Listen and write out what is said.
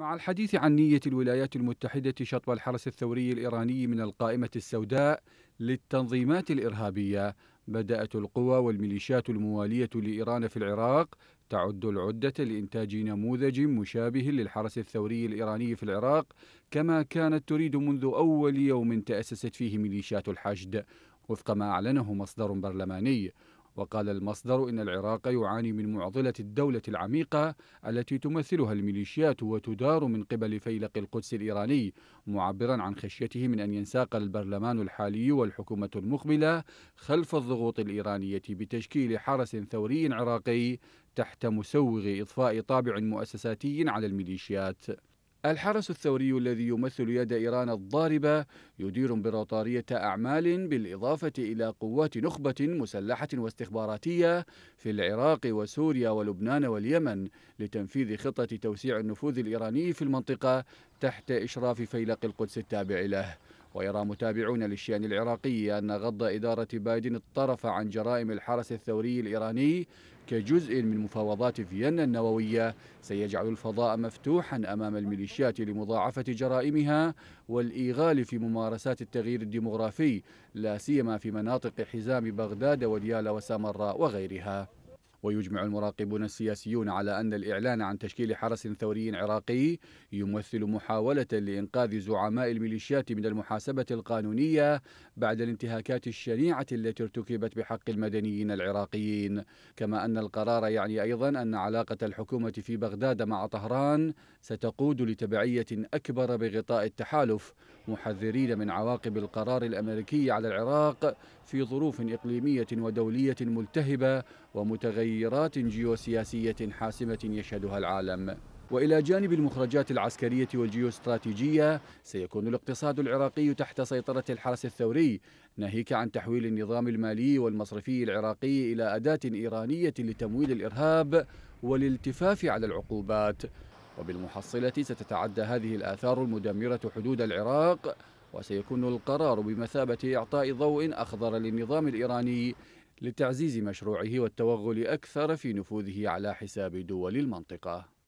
مع الحديث عن نية الولايات المتحدة شطب الحرس الثوري الإيراني من القائمة السوداء للتنظيمات الإرهابية بدأت القوى والميليشيات الموالية لإيران في العراق تعد العدة لإنتاج نموذج مشابه للحرس الثوري الإيراني في العراق كما كانت تريد منذ أول يوم تأسست فيه ميليشيات الحشد وفق ما أعلنه مصدر برلماني وقال المصدر إن العراق يعاني من معضلة الدولة العميقة التي تمثلها الميليشيات وتدار من قبل فيلق القدس الإيراني معبرا عن خشيته من أن ينساق البرلمان الحالي والحكومة المقبلة خلف الضغوط الإيرانية بتشكيل حرس ثوري عراقي تحت مسوغ إضفاء طابع مؤسساتي على الميليشيات الحرس الثوري الذي يمثل يد إيران الضاربة يدير امبراطورية أعمال بالإضافة إلى قوات نخبة مسلحة واستخباراتية في العراق وسوريا ولبنان واليمن لتنفيذ خطة توسيع النفوذ الإيراني في المنطقة تحت إشراف فيلق القدس التابع له ويرى متابعون للشأن العراقي أن غض إدارة بايدن الطرف عن جرائم الحرس الثوري الإيراني كجزء من مفاوضات فيينا النووية سيجعل الفضاء مفتوحا أمام الميليشيات لمضاعفة جرائمها والإيغال في ممارسات التغيير الديمغرافي لا سيما في مناطق حزام بغداد وديالا وسامراء وغيرها ويجمع المراقبون السياسيون على أن الإعلان عن تشكيل حرس ثوري عراقي يمثل محاولة لإنقاذ زعماء الميليشيات من المحاسبة القانونية بعد الانتهاكات الشنيعة التي ارتكبت بحق المدنيين العراقيين كما أن القرار يعني أيضا أن علاقة الحكومة في بغداد مع طهران ستقود لتبعية أكبر بغطاء التحالف محذرين من عواقب القرار الأمريكي على العراق في ظروف إقليمية ودولية ملتهبة ومتغيرات جيوسياسية حاسمة يشهدها العالم وإلى جانب المخرجات العسكرية والجيوستراتيجية سيكون الاقتصاد العراقي تحت سيطرة الحرس الثوري ناهيك عن تحويل النظام المالي والمصرفي العراقي إلى أداة إيرانية لتمويل الإرهاب والالتفاف على العقوبات وبالمحصلة ستتعدى هذه الآثار المدمرة حدود العراق وسيكون القرار بمثابة إعطاء ضوء أخضر للنظام الإيراني لتعزيز مشروعه والتوغل أكثر في نفوذه على حساب دول المنطقة